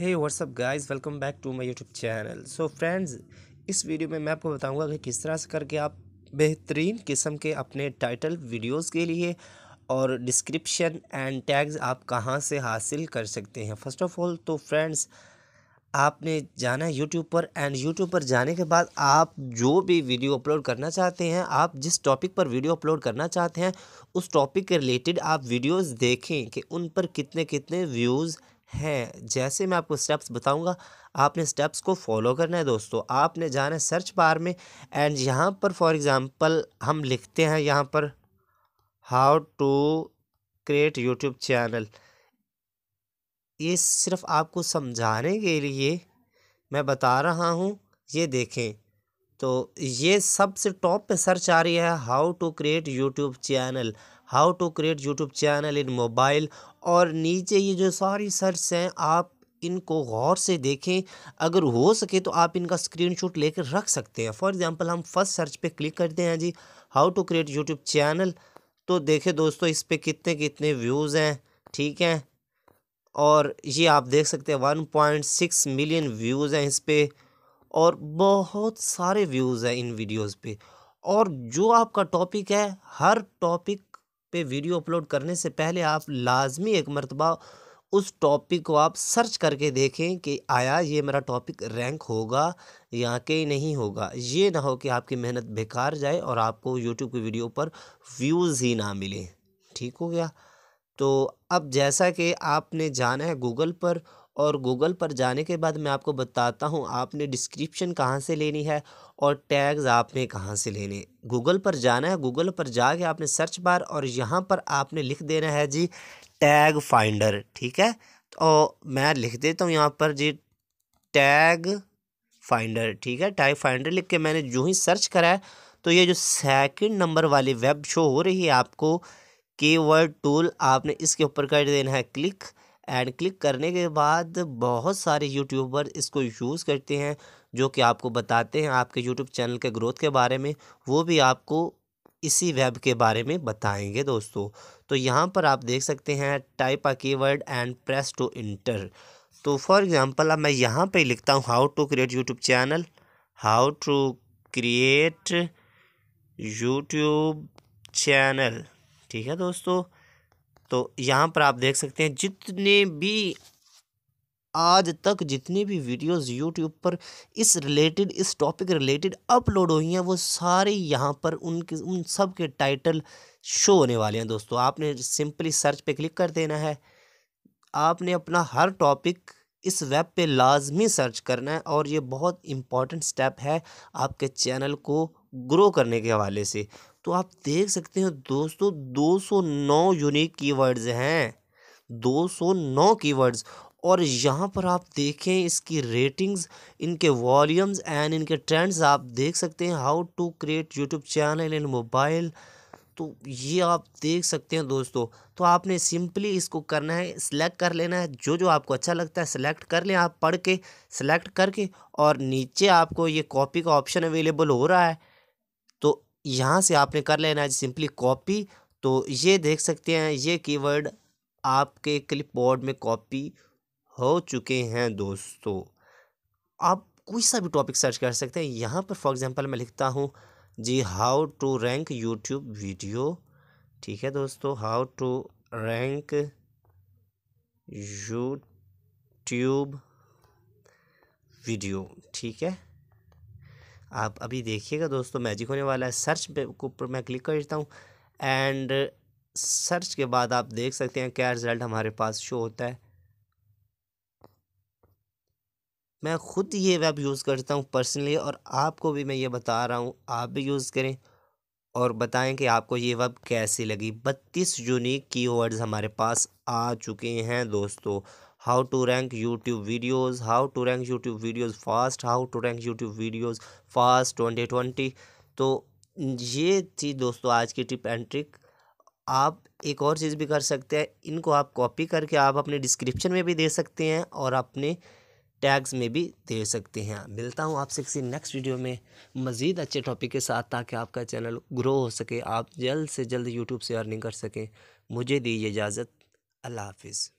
hey what's up guys welcome back to my YouTube channel so friends इस video में मैं आपको बताऊंगा कि किस तरह से करके आप बेहतरीन किस्म के अपने टाइटल वीडियोस के लिए और डिस्क्रिप्शन एंड टैग्स आप कहां से हासिल कर सकते हैं फर्स्ट ऑफ ऑल तो फ्रेंड्स आपने जाना है यूट्यूब पर एंड यूट्यूब पर जाने के बाद आप जो भी वीडियो अपलोड करना चाहते हैं आप जिस टॉपिक पर वीडियो अपलोड करना चाहते हैं उस टॉपिक के रिलेटेड आप वीडियोस देखें कि उन पर कितने कितने व्यूज़ हैं जैसे मैं आपको स्टेप्स बताऊंगा आपने स्टेप्स को फॉलो करना है दोस्तों आपने जाना है सर्च बार में एंड यहाँ पर फॉर एग्ज़ाम्पल हम लिखते हैं यहाँ पर how to create YouTube channel ये सिर्फ आपको समझाने के लिए मैं बता रहा हूँ ये देखें तो ये सबसे टॉप पे सर्च आ रही है how to create YouTube channel how to create YouTube channel in mobile और नीचे ये जो सारी सर्च हैं आप इनको गौर से देखें अगर हो सके तो आप इनका स्क्रीनशॉट लेकर रख सकते हैं फॉर एग्जांपल हम फर्स्ट सर्च पे क्लिक करते हैं जी how to create YouTube channel तो देखें दोस्तों इस पर कितने कितने व्यूज़ हैं ठीक हैं और ये आप देख सकते हैं one point six million views हैं इस पर और बहुत सारे व्यूज़ हैं इन वीडियोज़ पर और जो आपका टॉपिक है हर टॉपिक पे वीडियो अपलोड करने से पहले आप लाजमी एक मरतबा उस टॉपिक को आप सर्च करके देखें कि आया ये मेरा टॉपिक रैंक होगा या कि नहीं होगा ये ना हो कि आपकी मेहनत बेकार जाए और आपको यूट्यूब की वीडियो पर व्यूज़ ही ना मिले ठीक हो गया तो अब जैसा कि आपने जाना है गूगल पर और गूगल पर जाने के बाद मैं आपको बताता हूँ आपने डिस्क्रिप्शन कहाँ से लेनी है और टैग्स आपने कहाँ से लेने गूगल पर जाना है गूगल पर जाके आपने सर्च बार और यहाँ पर आपने लिख देना है जी टैग फाइंडर ठीक है तो मैं लिख देता हूँ यहाँ पर जी टैग फाइंडर ठीक है टैग फाइंडर लिख के मैंने जो ही सर्च करा है तो ये जो सेकंड नंबर वाली वेब शो हो रही है आपको की टूल आपने इसके ऊपर कर देना है क्लिक एंड क्लिक करने के बाद बहुत सारे यूट्यूबर इसको यूज़ करते हैं जो कि आपको बताते हैं आपके यूट्यूब चैनल के ग्रोथ के बारे में वो भी आपको इसी वेब के बारे में बताएंगे दोस्तों तो यहाँ पर आप देख सकते हैं type a keyword and press to enter तो फॉर एग्जांपल अब मैं यहाँ पे लिखता हूँ how to create YouTube channel how to create YouTube channel ठीक है दोस्तों तो यहाँ पर आप देख सकते हैं जितने भी आज तक जितने भी वीडियोस यूट्यूब पर इस रिलेटेड इस टॉपिक रिलेटेड अपलोड हुई हैं वो सारे यहाँ पर उनके उन सब के टाइटल शो होने वाले हैं दोस्तों आपने सिंपली सर्च पे क्लिक कर देना है आपने अपना हर टॉपिक इस वेब पे लाजमी सर्च करना है और ये बहुत इम्पॉर्टेंट स्टेप है आपके चैनल को ग्रो करने के हवाले से तो आप देख सकते हैं दोस्तों 209 यूनिक कीवर्ड्स हैं 209 कीवर्ड्स और यहाँ पर आप देखें इसकी रेटिंग्स इनके वॉल्यूम्स एंड इनके ट्रेंड्स आप देख सकते हैं how to create YouTube channel in mobile तो ये आप देख सकते हैं दोस्तों तो आपने सिंपली इसको करना है सिलेक्ट कर लेना है जो जो आपको अच्छा लगता है सिलेक्ट कर लें आप पढ़ के सिलेक्ट करके और नीचे आपको ये कॉपी का ऑप्शन अवेलेबल हो रहा है तो यहाँ से आपने कर लेना है सिंपली कॉपी तो ये देख सकते हैं ये कीवर्ड आपके बोर्ड में कॉपी हो चुके हैं दोस्तों आप कोई सा भी टॉपिक सर्च कर सकते हैं यहाँ पर फॉर एग्ज़ाम्पल मैं लिखता हूँ जी how to rank YouTube video ठीक है दोस्तों how to rank YouTube video ठीक है आप अभी देखिएगा दोस्तों मैजिक होने वाला है सर्च पे ऊपर मैं क्लिक कर देता हूँ एंड सर्च के बाद आप देख सकते हैं क्या रिज़ल्ट हमारे पास शो होता है मैं ख़ुद ये वेब यूज़ करता हूँ पर्सनली और आपको भी मैं ये बता रहा हूँ आप भी यूज़ करें और बताएं कि आपको ये वेब कैसी लगी बत्तीस यूनिक की हमारे पास आ चुके हैं दोस्तों how to rank YouTube videos how to rank YouTube videos fast how to rank YouTube videos fast twenty twenty तो ये थी दोस्तों आज की टिप एंड ट्रिक आप एक और चीज़ भी कर सकते हैं इनको आप कॉपी करके आप अपने डिस्क्रिप्शन में भी दे सकते हैं और अपने टैग्स में भी दे सकते हैं मिलता हूँ आपसे किसी नेक्स्ट वीडियो में मज़ीद अच्छे टॉपिक के साथ ताकि आपका चैनल ग्रो हो सके आप जल्द से जल्द यूट्यूब से अर्निंग कर सकें मुझे दीजिए इजाज़त अल्लाह हाफिज़